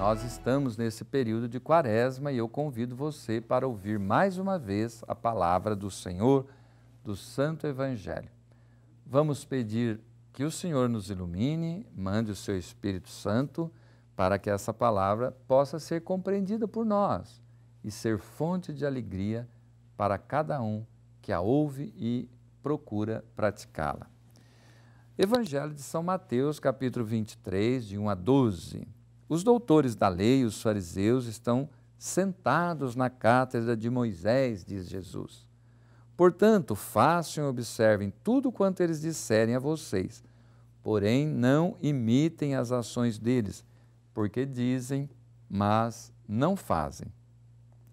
Nós estamos nesse período de quaresma e eu convido você para ouvir mais uma vez a palavra do Senhor, do Santo Evangelho. Vamos pedir que o Senhor nos ilumine, mande o seu Espírito Santo para que essa palavra possa ser compreendida por nós e ser fonte de alegria para cada um que a ouve e procura praticá-la. Evangelho de São Mateus, capítulo 23, de 1 a 12. Os doutores da lei, os fariseus, estão sentados na cátedra de Moisés, diz Jesus. Portanto, façam e observem tudo quanto eles disserem a vocês, porém não imitem as ações deles, porque dizem, mas não fazem.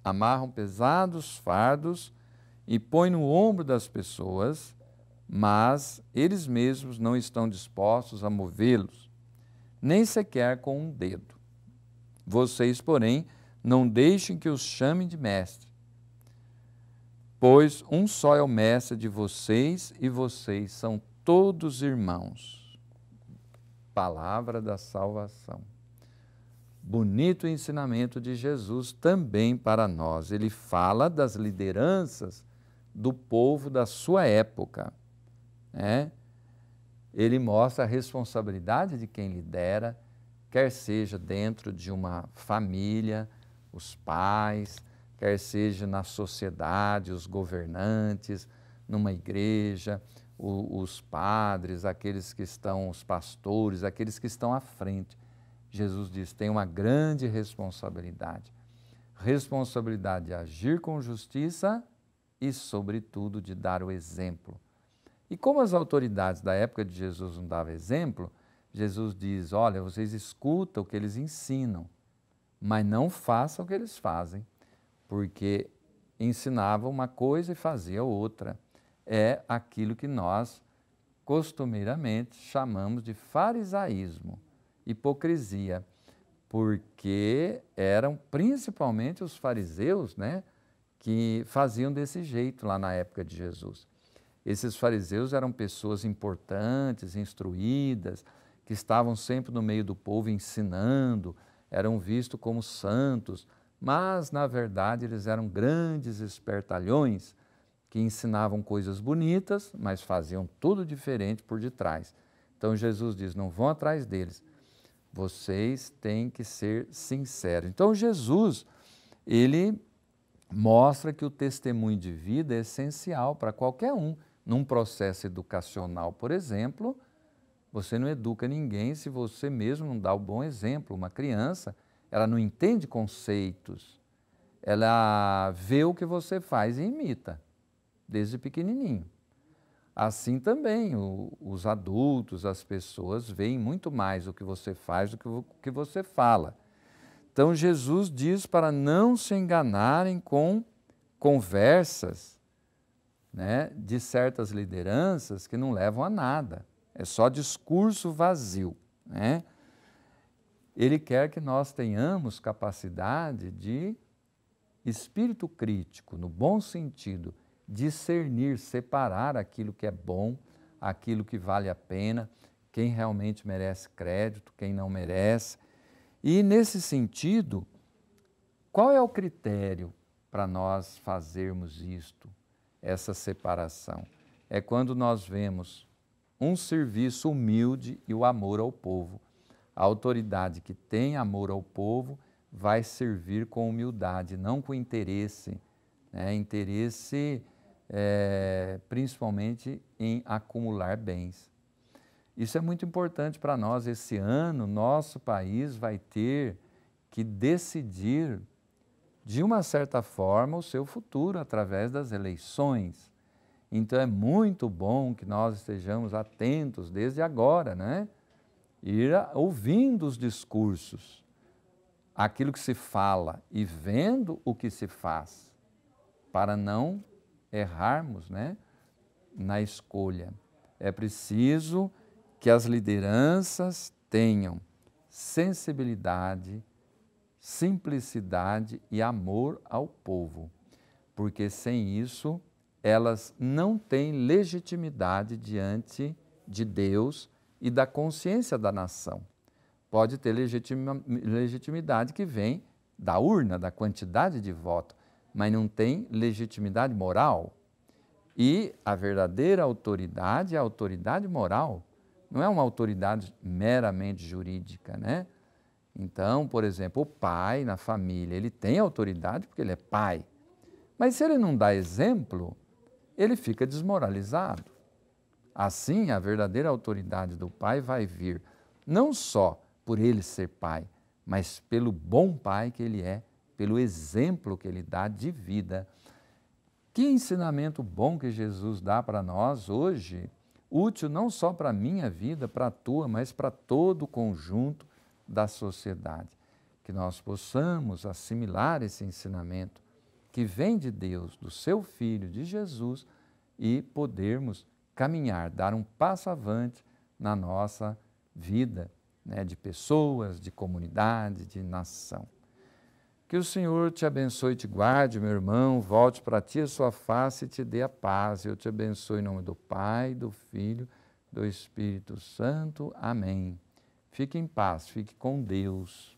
Amarram pesados fardos e põem no ombro das pessoas, mas eles mesmos não estão dispostos a movê-los nem sequer com um dedo. Vocês, porém, não deixem que os chamem de mestre, pois um só é o mestre de vocês e vocês são todos irmãos. Palavra da salvação. Bonito ensinamento de Jesus também para nós. Ele fala das lideranças do povo da sua época. Né? ele mostra a responsabilidade de quem lidera, quer seja dentro de uma família, os pais, quer seja na sociedade, os governantes, numa igreja, o, os padres, aqueles que estão, os pastores, aqueles que estão à frente. Jesus diz: tem uma grande responsabilidade. Responsabilidade de agir com justiça e, sobretudo, de dar o exemplo e como as autoridades da época de Jesus não davam exemplo, Jesus diz: Olha, vocês escutam o que eles ensinam, mas não façam o que eles fazem, porque ensinavam uma coisa e faziam outra. É aquilo que nós costumeiramente chamamos de farisaísmo, hipocrisia, porque eram principalmente os fariseus, né, que faziam desse jeito lá na época de Jesus. Esses fariseus eram pessoas importantes, instruídas, que estavam sempre no meio do povo ensinando, eram vistos como santos, mas na verdade eles eram grandes espertalhões que ensinavam coisas bonitas, mas faziam tudo diferente por detrás. Então Jesus diz: não vão atrás deles, vocês têm que ser sinceros. Então Jesus, ele mostra que o testemunho de vida é essencial para qualquer um num processo educacional, por exemplo, você não educa ninguém se você mesmo não dá o bom exemplo. Uma criança, ela não entende conceitos, ela vê o que você faz e imita, desde pequenininho. Assim também, o, os adultos, as pessoas veem muito mais o que você faz do que o que você fala. Então, Jesus diz para não se enganarem com conversas né, de certas lideranças que não levam a nada, é só discurso vazio. Né? Ele quer que nós tenhamos capacidade de espírito crítico, no bom sentido, discernir, separar aquilo que é bom, aquilo que vale a pena, quem realmente merece crédito, quem não merece. E nesse sentido, qual é o critério para nós fazermos isto? essa separação. É quando nós vemos um serviço humilde e o amor ao povo. A autoridade que tem amor ao povo vai servir com humildade, não com interesse. Né? Interesse é, principalmente em acumular bens. Isso é muito importante para nós. Esse ano, nosso país vai ter que decidir de uma certa forma, o seu futuro através das eleições. Então é muito bom que nós estejamos atentos desde agora, né? Ir ouvindo os discursos, aquilo que se fala e vendo o que se faz, para não errarmos, né? Na escolha. É preciso que as lideranças tenham sensibilidade simplicidade e amor ao povo, porque sem isso elas não têm legitimidade diante de Deus e da consciência da nação. Pode ter legitimidade que vem da urna, da quantidade de voto, mas não tem legitimidade moral. E a verdadeira autoridade é a autoridade moral, não é uma autoridade meramente jurídica, né? Então, por exemplo, o pai na família, ele tem autoridade porque ele é pai. Mas se ele não dá exemplo, ele fica desmoralizado. Assim, a verdadeira autoridade do pai vai vir não só por ele ser pai, mas pelo bom pai que ele é, pelo exemplo que ele dá de vida. Que ensinamento bom que Jesus dá para nós hoje, útil não só para a minha vida, para a tua, mas para todo o conjunto da sociedade. Que nós possamos assimilar esse ensinamento que vem de Deus, do seu Filho, de Jesus, e podermos caminhar, dar um passo avante na nossa vida, né, de pessoas, de comunidade, de nação. Que o Senhor te abençoe e te guarde, meu irmão, volte para ti a sua face e te dê a paz. Eu te abençoe em nome do Pai, do Filho, do Espírito Santo. Amém. Fique em paz, fique com Deus.